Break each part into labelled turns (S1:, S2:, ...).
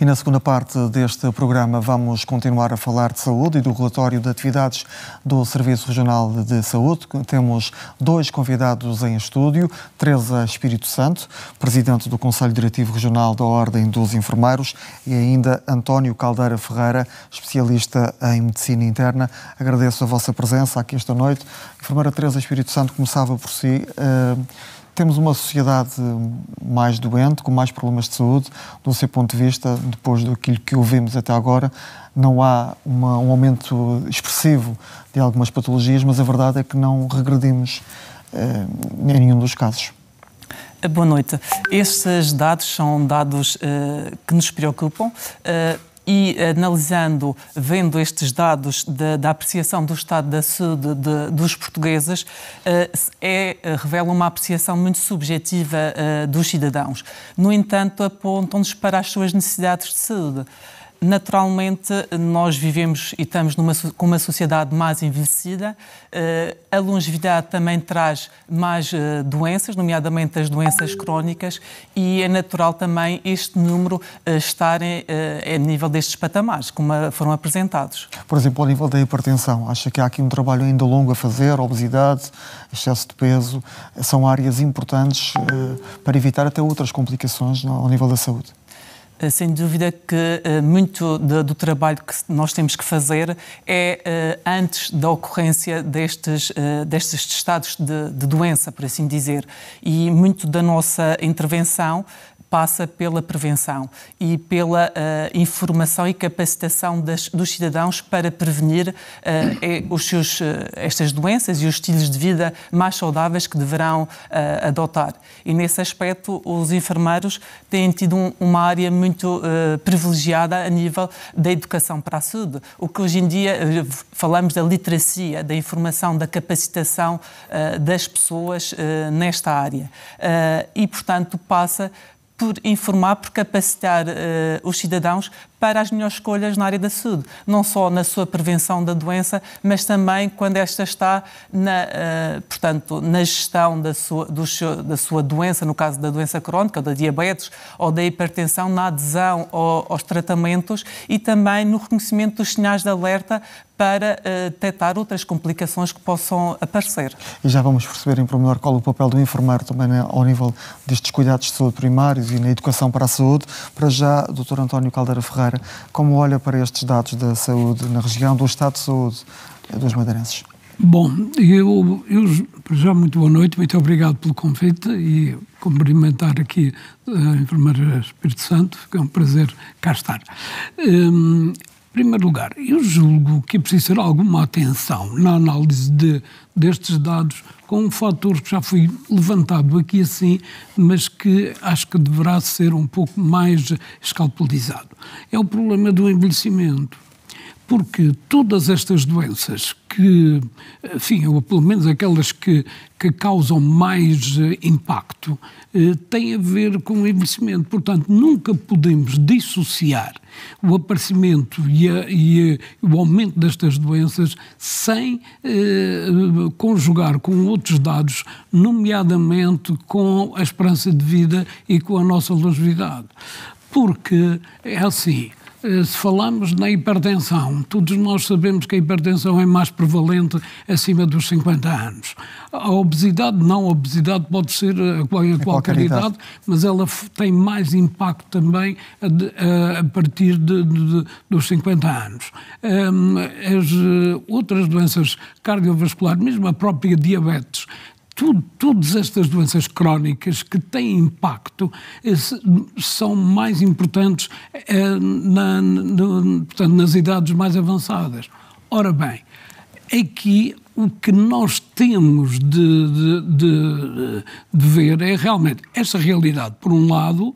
S1: E na segunda parte deste programa vamos continuar a falar de saúde e do relatório de atividades do Serviço Regional de Saúde. Temos dois convidados em estúdio, Teresa Espírito Santo, Presidente do Conselho Diretivo Regional da Ordem dos Enfermeiros e ainda António Caldeira Ferreira, especialista em Medicina Interna. Agradeço a vossa presença aqui esta noite. Enfermeira Teresa Espírito Santo, começava por si. Uh, temos uma sociedade mais doente, com mais problemas de saúde, do seu ponto de vista, depois daquilo que ouvimos até agora, não há uma, um aumento expressivo de algumas patologias, mas a verdade é que não regredimos eh, em nenhum dos casos.
S2: Boa noite. Estes dados são dados eh, que nos preocupam. Eh, e analisando, vendo estes dados da, da apreciação do estado da saúde dos portugueses, eh, é, eh, revela uma apreciação muito subjetiva eh, dos cidadãos. No entanto, apontam-nos para as suas necessidades de saúde. Naturalmente, nós vivemos e estamos numa, com uma sociedade mais envelhecida. Eh, a longevidade também traz mais eh, doenças, nomeadamente as doenças crónicas, e é natural também este número eh, estar em, a nível destes patamares, como foram apresentados.
S1: Por exemplo, ao nível da hipertensão, acha que há aqui um trabalho ainda longo a fazer? Obesidade, excesso de peso, são áreas importantes para evitar até outras complicações ao nível
S2: da saúde? Eh, sem dúvida que eh, muito do trabalho que nós temos que fazer é eh, antes da ocorrência destes, destes estados de, de doença, por assim dizer. E muito da nossa intervenção passa pela prevenção e pela uh, informação e capacitação das, dos cidadãos para prevenir uh, os seus, uh, estas doenças e os estilos de vida mais saudáveis que deverão adotar. E nesse aspecto, os enfermeiros têm tido um, uma área muito privilegiada a nível da educação para a saúde, o que hoje em dia falamos da literacia, da informação, da capacitação das pessoas nesta área. e, portanto, passa por informar, por capacitar uh, os cidadãos para as melhores escolhas na área da saúde, não só na sua prevenção da doença, mas também quando esta está na, eh, portanto, na gestão da sua, seu, da sua doença, no caso da doença crónica, ou da diabetes ou da hipertensão, na adesão ao, aos tratamentos e também no reconhecimento dos sinais de alerta para uh, detectar outras complicações que possam aparecer.
S1: E já vamos perceber em promenor qual o papel do enfermeiro também né, ao nível destes cuidados de saúde primários e na educação para a saúde. Para já, Dr. António Caldeira Ferreira, como olha para estes dados da saúde na região, do estado de saúde dos madeirenses?
S3: Bom, eu, eu já muito boa noite, muito obrigado pelo convite e cumprimentar aqui a eh, Enfermeira Espírito Santo, é um prazer cá estar. Hum, em primeiro lugar, eu julgo que é preciso ter alguma atenção na análise de, destes dados com um fator que já foi levantado aqui assim, mas que acho que deverá ser um pouco mais escalpelizado. É o problema do envelhecimento porque todas estas doenças que, enfim, ou pelo menos aquelas que, que causam mais eh, impacto, eh, têm a ver com o envelhecimento. Portanto, nunca podemos dissociar o aparecimento e, a, e a, o aumento destas doenças sem eh, conjugar com outros dados, nomeadamente com a esperança de vida e com a nossa longevidade. Porque é assim, eh, se falamos na hipertensão, todos nós sabemos que a hipertensão é mais prevalente acima dos 50 anos. A obesidade, não, a obesidade pode ser eh, a qualquer, qualquer idade, idade, mas ela tem mais impacto também a, a partir de, de, dos 50 anos. Ehm, as eh, outras doenças cardiovasculares, mesmo a própria diabetes, tudo, todas estas doenças crónicas que têm impacto eh, são mais importantes eh, na, no, portanto, nas idades mais avançadas. Ora bem, aqui o que nós temos de, de, de, de, ver é realmente essa realidade, por um lado,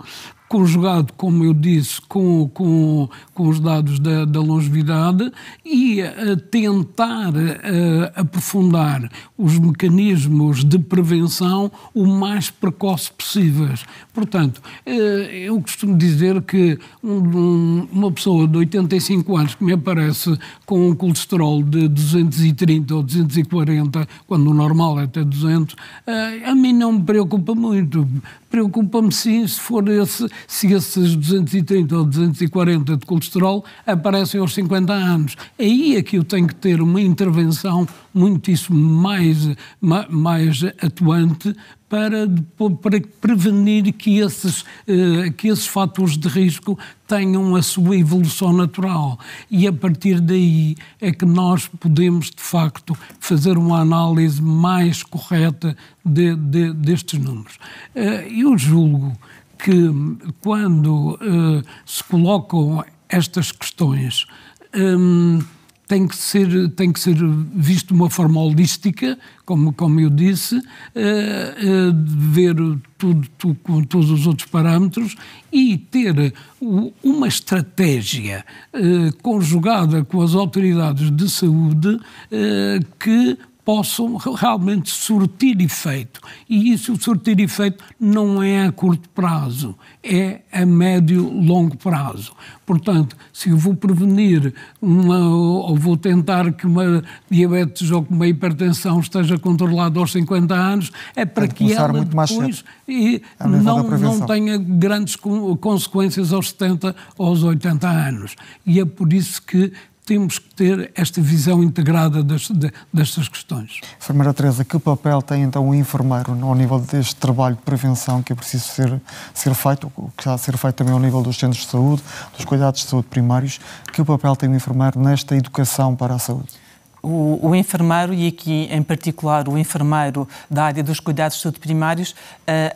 S3: conjugado, como eu disse, com, com, com os dados da, da longevidade e a tentar aprofundar os mecanismos de prevenção o mais precoce possíveis. Portanto, eh, eu costumo dizer que um, um, uma pessoa de 85 anos que me aparece com um colesterol de 230 ou 240, quando o normal é até 200, eh, a mim não me preocupa muito. Preocupa-me sim se, for esse, se esses 230 ou 240 de colesterol aparecem aos 50 anos. Aí é que eu tenho que ter uma intervenção muitíssimo mais, mais atuante para, para prevenir que esses, eh, que esses fatores de risco tenham a sua evolução natural. E a partir daí é que nós podemos, de facto, fazer uma análise mais correta de, de, destes números. Eh, eu julgo que quando eh, se colocam estas questões. Hum, tem que ser, tem que ser visto de uma forma holística, como, como eu disse, eh, eh, ver tudo, tudo com todos os outros parâmetros e ter uma estratégia eh, conjugada com as autoridades de saúde que possam realmente surtir efeito. E isso, surtir efeito, não é a curto prazo, é a médio, longo prazo. Portanto, se eu vou prevenir uma, ou vou tentar que uma diabetes ou que uma hipertensão esteja controlada aos 50 anos, é para que ela depois e é não, não tenha grandes consequências aos 70 ou aos 80 anos. E é por isso que temos que ter esta visão integrada destas questões.
S1: Enfermeira Teresa, que papel tem então o enfermeiro ao nível deste trabalho de prevenção que é preciso ser, ser feito, que está a ser feito também ao nível dos centros de saúde, dos cuidados de saúde primários? Que papel tem o enfermeiro nesta educação para a saúde?
S2: O, o, enfermeiro, e aqui em particular o enfermeiro da área dos cuidados de saúde primários, uh,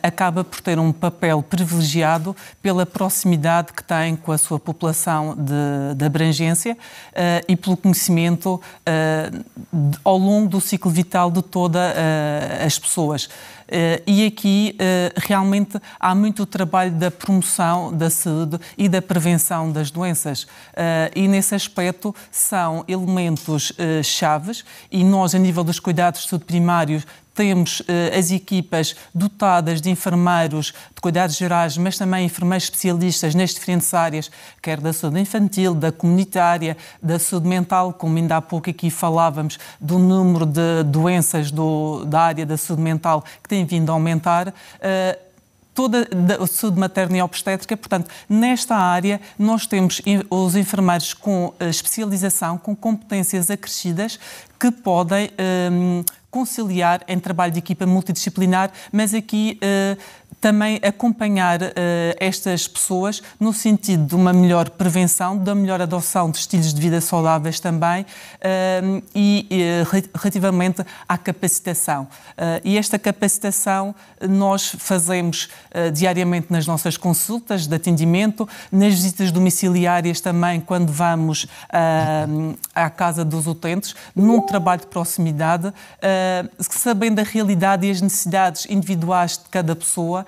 S2: acaba por ter um papel privilegiado pela proximidade que tem com a sua população de, de abrangência uh, e pelo conhecimento uh, de, ao longo do ciclo vital de todas as pessoas. Eh, e aqui eh, realmente há muito trabalho da promoção da saúde e da prevenção das doenças. Eh, e nesse aspecto são elementos chaves e nós, a nível dos cuidados de saúde primários, temos eh, as equipas dotadas de enfermeiros de cuidados gerais, mas também enfermeiros especialistas nas diferentes áreas, quer da saúde infantil, da comunitária, da saúde mental, como ainda há pouco aqui falávamos, do número de doenças do, da área da saúde mental que tem vindo a aumentar. Eh, toda a saúde materna e obstétrica. Portanto, nesta área, nós temos os enfermeiros com eh, especialização, com competências acrescidas que podem ehm, conciliar em trabalho de equipa multidisciplinar, mas aqui uh, também acompanhar uh, estas pessoas no sentido de uma melhor prevenção, da melhor adoção de estilos de vida saudáveis também uh, e uh, relativamente à capacitação. e esta capacitação nós fazemos diariamente nas nossas consultas de atendimento, nas visitas domiciliárias também, quando vamos à casa dos utentes, num trabalho de proximidade, sabendo a realidade e as necessidades individuais de cada pessoa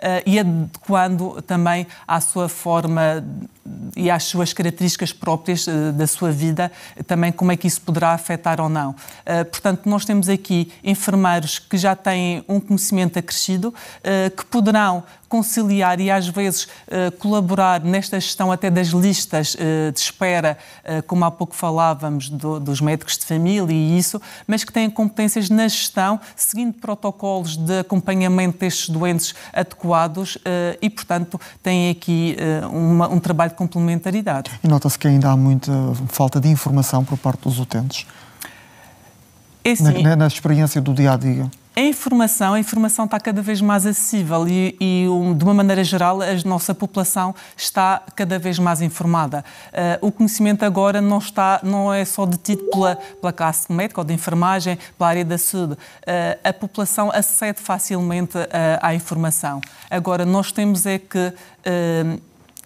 S2: Eh, e adequando também à sua forma e às suas características próprias eh, da sua vida, também como é que isso poderá afetar ou não. Eh, portanto, nós temos aqui enfermeiros que já têm um conhecimento acrescido, que poderão conciliar e às vezes colaborar nesta gestão até das listas de espera, como há pouco falávamos do, dos médicos de família e isso, mas que têm competências na gestão, seguindo protocolos de acompanhamento destes doentes adequados adequados eh, e, portanto, têm aqui eh, uma, um trabalho de complementaridade.
S1: E nota-se que ainda há muita falta de informação por parte dos utentes. É assim, na, na experiência do dia a dia.
S2: A informação, a informação está cada vez mais acessível e, e um, de uma maneira geral, a nossa população está cada vez mais informada. Uh, o conhecimento agora não, está, não é só detido pela, pela classe médica ou de enfermagem, pela área da saúde. Uh, a população acede facilmente uh, à informação. Agora, nós temos é que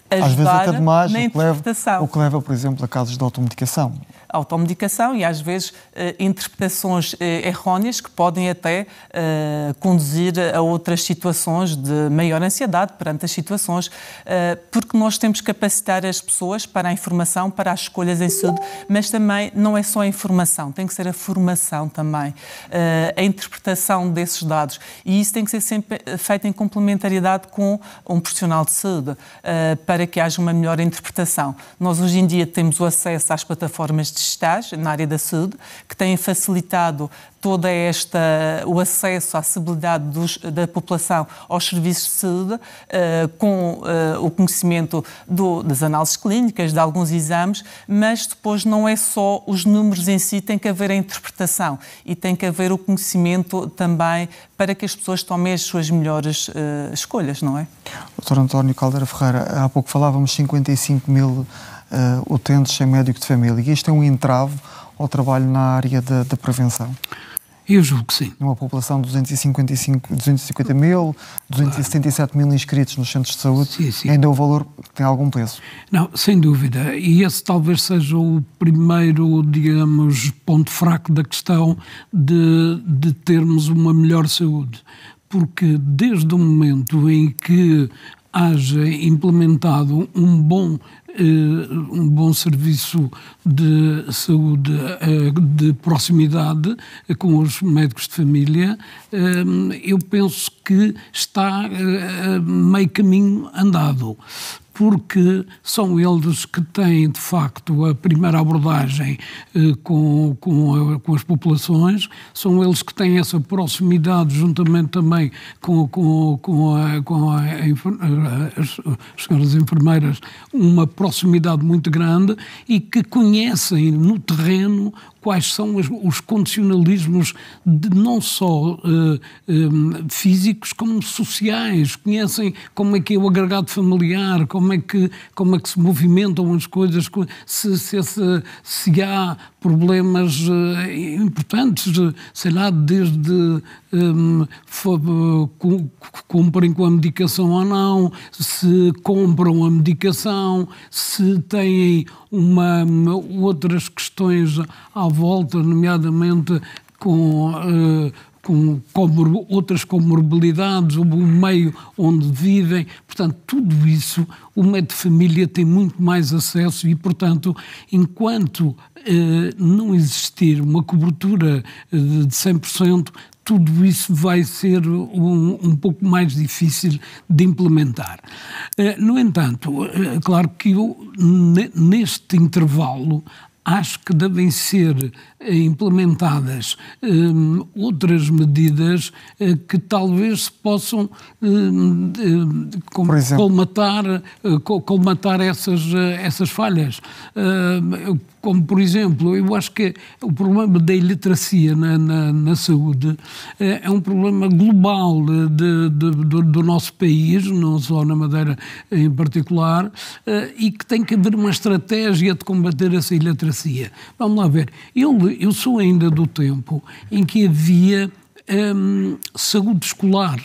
S2: às vezes é até de na
S1: interpretação. O que leva, por exemplo, a casos de automedicação
S2: automedicação e às vezes eh, interpretações eh, errôneas que podem até eh, conduzir a outras situações de maior ansiedade perante as situações, porque nós temos que capacitar as pessoas para a informação, para as escolhas em saúde, mas também não é só a informação, tem que ser a formação também, a interpretação desses dados. E isso tem que ser sempre feito em complementariedade com um profissional de saúde, para que haja uma melhor interpretação. Nós hoje em dia temos o acesso às plataformas de estágio na área da saúde, que têm facilitado toda esta o acesso à acessibilidade dos, da população aos serviços de saúde uh, com uh, o conhecimento do, das análises clínicas, de alguns exames, mas depois não é só os números em si, tem que haver a interpretação e tem que haver o conhecimento também para que as pessoas tomem as suas melhores uh, escolhas, não é?
S1: Doutor António Caldeira Ferreira, há pouco falávamos 55 mil uh, utentes sem médico de família. E isto é um entrave ao trabalho na área da, da prevenção. Eu julgo que sim. Numa população de 255, 250 mil, 277 mil inscritos nos centros de saúde, sim, sim. ainda o valor tem algum peso.
S3: Não, sem dúvida. E esse talvez seja o primeiro, digamos, ponto fraco da questão de, de termos uma melhor saúde. Porque desde o momento em que haja implementado um bom eh, um bom serviço de saúde eh, de proximidade com os médicos de família, eh, eu penso que está meio caminho andado porque são eles que têm, de facto, a primeira abordagem eh, com, com, com, as populações, são eles que têm essa proximidade, juntamente também com, com, com, a, com a, eh, as, as senhoras enfermeiras, uma proximidade muito grande e que conhecem no terreno quais são os, os condicionalismos de, não só eh, eh, físicos, como sociais, conhecem como é que é o agregado familiar, como como é que, como é que se movimentam as coisas, se, se, se, se há problemas eh, importantes, sei lá, desde um, cumprem com a medicação ou não, se compram a medicação, se têm uma, outras questões à volta, nomeadamente com uh, com outras comorbilidades, o meio onde vivem. Portanto, tudo isso o médico de família tem muito mais acesso e, portanto, enquanto eh, não existir uma cobertura eh, de 100%, tudo isso vai ser um, um, pouco mais difícil de implementar. Eh, no entanto, é claro que eu, neste intervalo, acho que devem ser implementadas um, outras medidas uh, que talvez se possam um, com, hum, colmatar, uh, colmatar essas, uh, essas falhas. Hum, como, por exemplo, eu acho que o problema da iliteracia na, na, na saúde é um problema global de, de, do, do, nosso país, não só na Madeira em particular, e que tem que haver uma estratégia de combater essa iliteracia. Vamos lá ver. Eu eu sou ainda do tempo em que havia um, saúde escolar.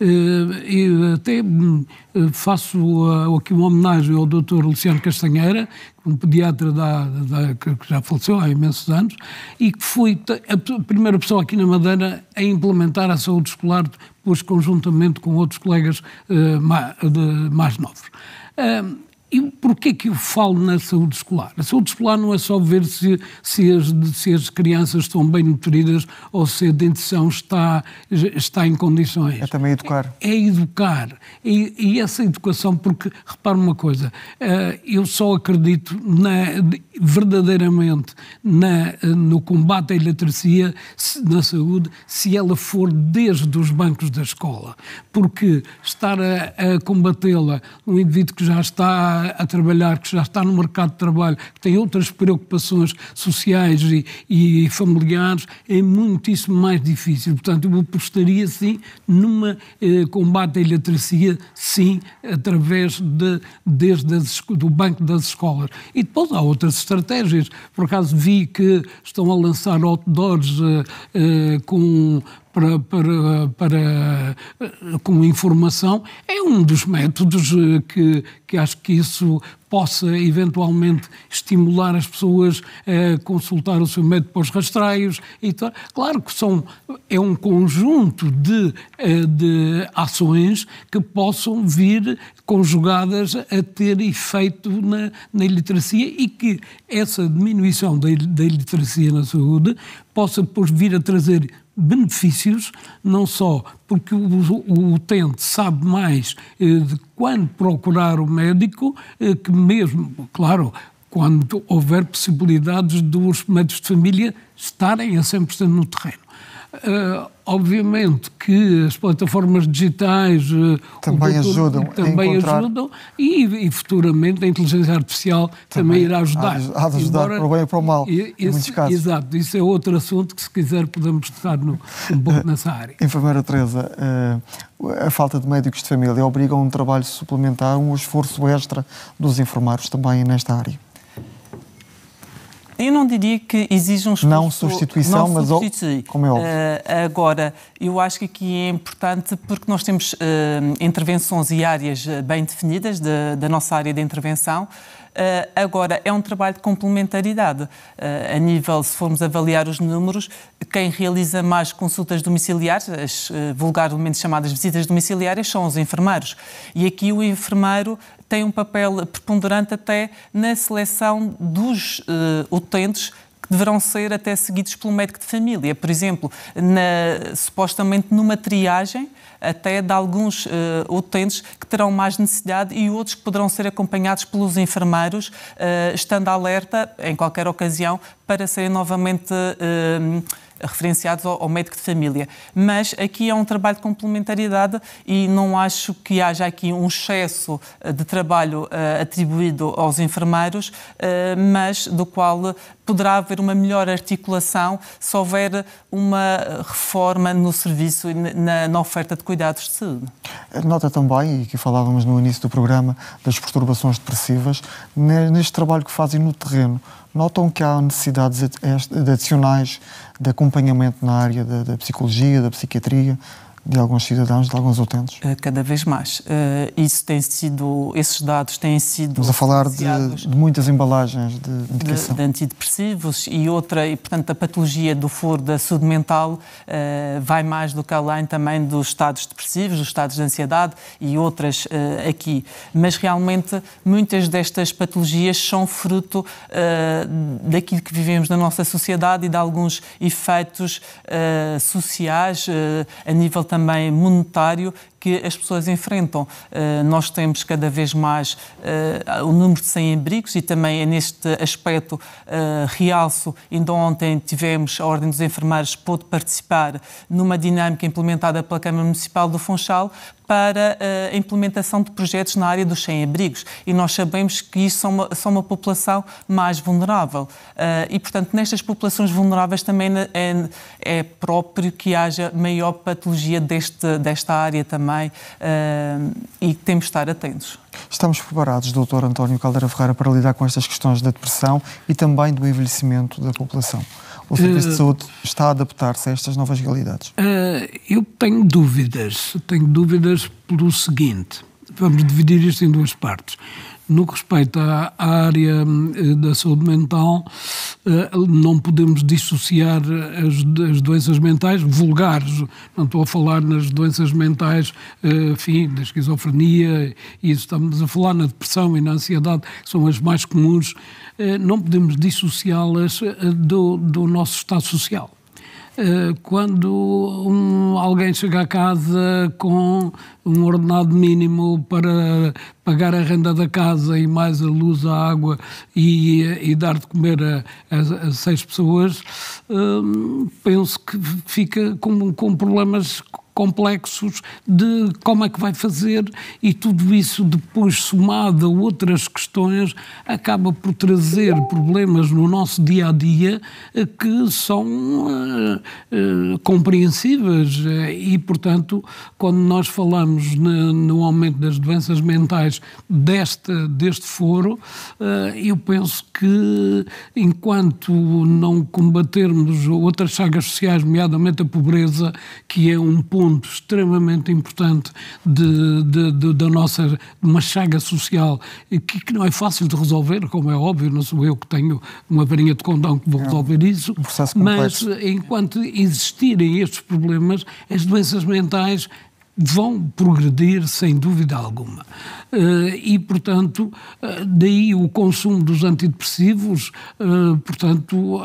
S3: Eu eh, até hum, faço ah, aqui uma homenagem ao Dr. Luciano Castanheira, um pediatra da, da, que já faleceu há imensos anos, e que foi a primeira pessoa aqui na Madeira a implementar a saúde escolar, depois conjuntamente com outros colegas eh, mais novos. Hum, e porquê que eu falo na saúde escolar? A saúde escolar não é só ver se, se, as, se as crianças estão bem nutridas ou se a dentição está, está em condições. É também educar. É, é educar. E, e, essa educação, porque, repare uma coisa, eh, eu só acredito na, verdadeiramente na, eh, no combate à eletricia na saúde se ela for desde os bancos da escola. Porque estar a, a combatê-la um indivíduo que já está a trabalhar, que já está no mercado de trabalho, que tem outras preocupações sociais e, e familiares, é muitíssimo mais difícil. Portanto, eu apostaria sim numa eh, combate à iliteracia, sim, através de, desde as, do banco das escolas. E depois há outras estratégias. Por acaso vi que estão a lançar outdoors eh, eh, com para, para, para, com informação, é um dos métodos eh, que, que acho que isso possa eventualmente estimular as pessoas a consultar o seu médico para os rastreios. E tal. Claro que são, é um conjunto de, eh, de ações que possam vir conjugadas a ter efeito na, na iliteracia e que essa diminuição da, da iliteracia na saúde possa depois vir a trazer benefícios, não só porque o, utente sabe mais eh, de quando procurar o médico, eh, que mesmo, claro, quando houver possibilidades dos médicos de família estarem a 100% no terreno eh, obviamente que as plataformas digitais eh, também, ajudam, também encontrar... ajudam e, e, futuramente a inteligência artificial também, também irá ajudar. A ajudar para o bem ou para o mal, esse, em muitos casos. Exato, isso é outro assunto que se quiser podemos tocar no, um pouco eh, nessa área.
S1: Enfermeira Teresa, a falta de médicos de família obriga a um trabalho suplementar, um esforço extra dos enfermeiros também nesta área?
S2: Eu não diria que exige um esforço... Não substituição, não mas... ou Como é óbvio. Uh, agora, eu acho que aqui é importante porque nós temos uh, intervenções e áreas eh, bem definidas de, da nossa área de intervenção, Uh, agora, é um trabalho de complementaridade. Uh, a nível, se formos avaliar os números, quem realiza mais consultas domiciliares, as uh, vulgarmente chamadas visitas domiciliárias, são os enfermeiros. E aqui o enfermeiro tem um papel preponderante até na seleção dos uh, utentes deverão ser até seguidos pelo médico de família. Por exemplo, na, supostamente numa triagem até de alguns uh, utentes que terão mais necessidade e outros que poderão ser acompanhados pelos enfermeiros, uh, estando alerta em qualquer ocasião para serem novamente uh, referenciados ao, ao médico de família. Mas aqui é um trabalho de complementariedade e não acho que haja aqui um excesso eh, de trabalho eh, atribuído aos enfermeiros, eh, mas do qual poderá haver uma melhor articulação se houver uma reforma no serviço e na, na, oferta de cuidados de saúde.
S1: Nota também, e que falávamos no início do programa, das perturbações depressivas, neste trabalho que fazem no terreno, Notam que há necessidades adicionais de acompanhamento na área da, da psicologia, da psiquiatria, de alguns cidadãos, de alguns utentes?
S2: Eh, cada vez mais. Eh, isso tem sido, esses dados têm sido. Estamos a falar de, de, muitas embalagens de medicação. De, de, antidepressivos e outra, e portanto a patologia do foro da saúde mental eh, vai mais do que além também dos estados depressivos, dos estados de ansiedade e outras aqui. Mas realmente muitas destas patologias são fruto daquilo que vivemos na nossa sociedade e de alguns efeitos sociais a nível também monetário que as pessoas enfrentam. Eh, nós temos cada vez mais eh, o número de sem-abrigos e também é neste aspecto eh, realço. Ainda então, ontem tivemos, a Ordem dos Enfermeiros pôde participar numa dinâmica implementada pela Câmara Municipal do Funchal para a implementação de projetos na área dos sem-abrigos. E nós sabemos que isso são uma, são uma população mais vulnerável. e, portanto, nestas populações vulneráveis também é, é próprio que haja maior patologia deste, desta área também também eh, e temos de estar atentos. Estamos preparados,
S1: doutor António Caldeira Ferreira, para lidar com estas questões da depressão e também do envelhecimento da população? O Serviço uh, de eh, Saúde está a adaptar-se a estas novas realidades?
S3: Uh, eu tenho dúvidas. Tenho dúvidas pelo seguinte vamos dividir isto em duas partes. No que respeita à área eh, da saúde mental, eh, não podemos dissociar eh, as, doenças mentais vulgares. Não estou a falar nas doenças mentais, enfim, da esquizofrenia, e estamos a falar na depressão e na ansiedade, que são as mais comuns. Não podemos dissociá-las do, do nosso estado social. Eh, quando um, alguém chega a casa com um ordenado mínimo para pagar a renda da casa e mais a luz, a água e, eh, e dar de comer a, a, a seis pessoas, eh, penso que fica com, com problemas complexos de como é que vai fazer e tudo isso depois somado a outras questões acaba por trazer problemas no nosso dia a dia eh, que são uh, uh, compreensíveis e portanto quando nós falamos no, no aumento das doenças mentais desta deste foro uh, eu penso que enquanto não combatermos outras chagas sociais nomeadamente a pobreza que é um ponto ponto extremamente importante de, de, de, da nossa uma chaga social que, que, não é fácil de resolver, como é óbvio, não sou eu que tenho uma varinha de condão que vou é resolver isso, um mas enquanto existirem estes problemas, as doenças mentais vão progredir sem dúvida alguma. Eh, e, portanto, eh, daí o consumo dos antidepressivos, eh, portanto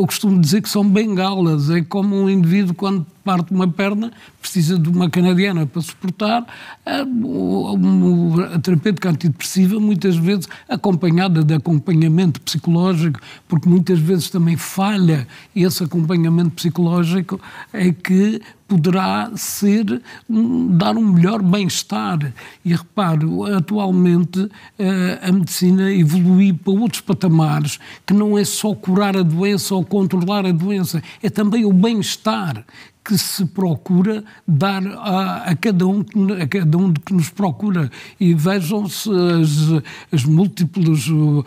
S3: eu costumo dizer que são bengalas, é como um indivíduo quando parte uma perna precisa de uma canadiana para suportar a, a, a terapêutica antidepressiva, muitas vezes acompanhada de acompanhamento psicológico, porque muitas vezes também falha esse acompanhamento psicológico, é que poderá ser hum, dar um melhor bem-estar. E reparo, atualmente eh, a medicina evolui para outros patamares, que não é só curar a doença ou controlar a doença, é também o bem-estar que se procura dar a, a, cada um, a cada um que nos procura. E vejam-se as, as múltiplos uh,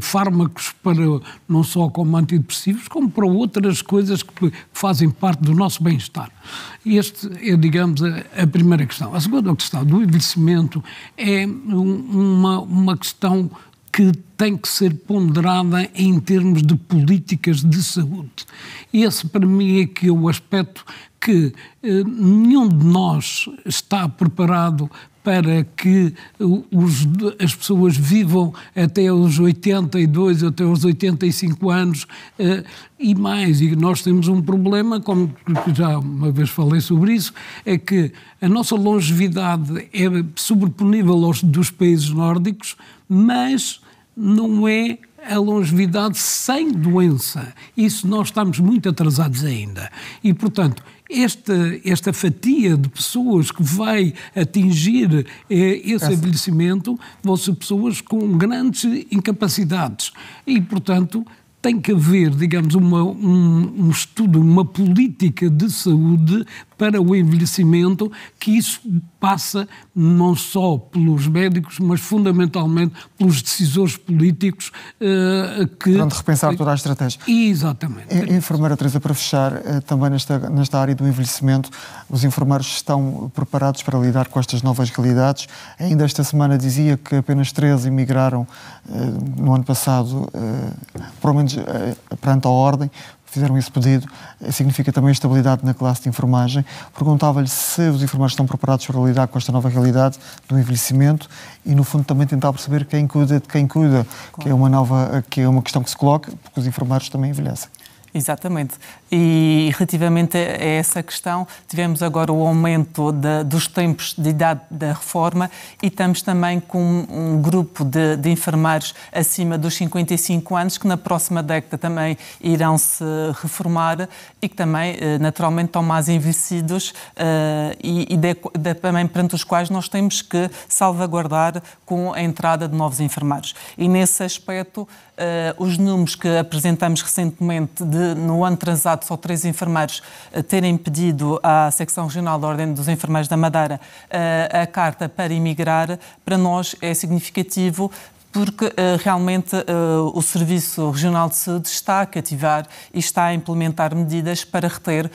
S3: fármacos para, não só como antidepressivos, como para outras coisas que, que fazem parte do nosso bem-estar. Este é, digamos, a, a primeira questão. A segunda questão do envelhecimento é uma, uma questão que tem que ser ponderada em termos de políticas de saúde. Esse, para mim, é que é o aspecto que eh, nenhum de nós está preparado para que os, as pessoas vivam até os 82, até os 85 anos eh, e mais. E nós temos um problema, como já uma vez falei sobre isso, é que a nossa longevidade é sobreponível aos dos países nórdicos, mas não é a longevidade sem doença. Isso nós estamos muito atrasados ainda. E, portanto, esta, esta fatia de pessoas que vai atingir eh, esse envelhecimento vão ser pessoas com grandes incapacidades. E, portanto, tem que haver, digamos, uma, um, um, estudo, uma política de saúde para o envelhecimento, que isso passa não só pelos médicos, mas fundamentalmente pelos decisores políticos uh, que... de repensar toda a estratégia. Exatamente. E, enfermeira
S1: Teresa, para fechar, eh, também nesta, nesta área do envelhecimento, os enfermeiros estão preparados para lidar com estas novas realidades. Ainda esta semana dizia que apenas 13 emigraram uh, no ano passado, uh, pelo menos uh, perante a ordem, fizeram esse pedido, eh, significa também estabilidade na classe de enfermagem. Perguntava-lhe se os enfermeiros estão preparados para lidar com esta nova realidade do envelhecimento e, no fundo, também tentar perceber quem cuida de quem cuida, claro. que é uma nova, eh, que é uma questão que se coloca, porque os enfermeiros também envelhecem.
S2: Exatamente. E relativamente a essa questão, tivemos agora o aumento de, dos tempos de idade da reforma e estamos também com um grupo de, de enfermeiros acima dos 55 anos que na próxima década também irão se reformar e que também, eh, naturalmente, estão mais envelhecidos eh, e, e de, também perante os quais nós temos que salvaguardar com a entrada de novos enfermeiros. E nesse aspecto, eh, os números que apresentamos recentemente de no ano transado, só três enfermeiros eh, terem pedido à Secção Regional da Ordem dos Enfermeiros da Madeira eh, a carta para emigrar, para nós é significativo porque eh, realmente eh, o Serviço Regional de Saúde está a cativar e está a implementar medidas para reter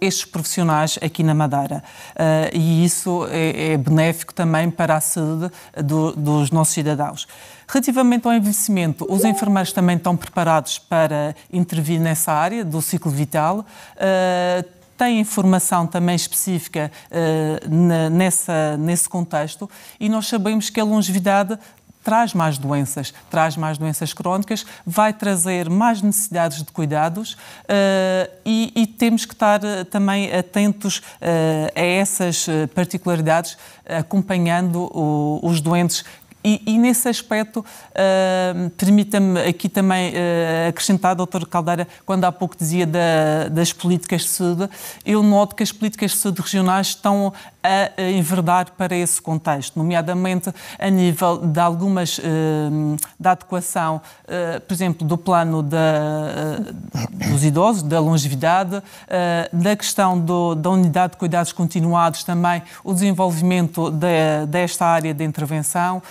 S2: estes profissionais aqui na Madeira. Eh, e isso é, é benéfico também para a saúde dos nossos cidadãos. Relativamente ao envelhecimento, os enfermeiros também estão preparados para intervir nessa área do ciclo vital tem informação também específica uh, nessa, nesse contexto e nós sabemos que a longevidade traz mais doenças, traz mais doenças crónicas, vai trazer mais necessidades de cuidados uh, e, e, temos que estar uh, também atentos uh, a essas particularidades, acompanhando o, os doentes e, e, nesse aspecto, uh, permita-me aqui também uh, acrescentar, Dr. Caldeira, quando há pouco dizia da, das políticas de saúde, eu noto que as políticas de saúde regionais estão a enverdar para esse contexto, nomeadamente a nível de algumas hum, da adequação, eh, por exemplo, do plano eh, dos idosos, da longevidade, eh, da questão do, da unidade de cuidados continuados também, o desenvolvimento de, desta área de intervenção,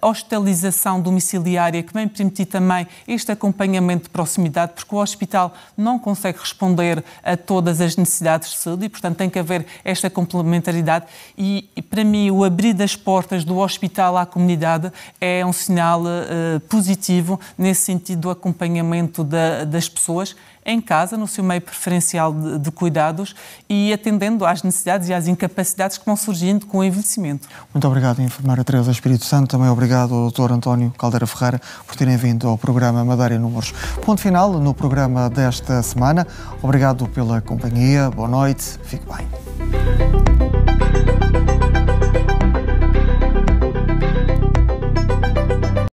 S2: a hospitalização domiciliária que vem permitir também este acompanhamento de proximidade, porque o hospital não consegue responder a todas as necessidades de saúde e, portanto, tem que haver esta complementaridade e, e, para mim, o abrir das portas do hospital à comunidade é um sinal uh, positivo nesse sentido do acompanhamento da, das pessoas em casa, no seu meio preferencial de, de, cuidados e atendendo às necessidades e às incapacidades que vão surgindo com o envelhecimento.
S1: Muito obrigado, enfermeira Teresa Espírito Santo. Também obrigado ao Dr. António Caldeira Ferreira por terem vindo ao programa Madeira Números. Ponto final no programa desta semana. Obrigado pela companhia. Boa noite. Fique bem.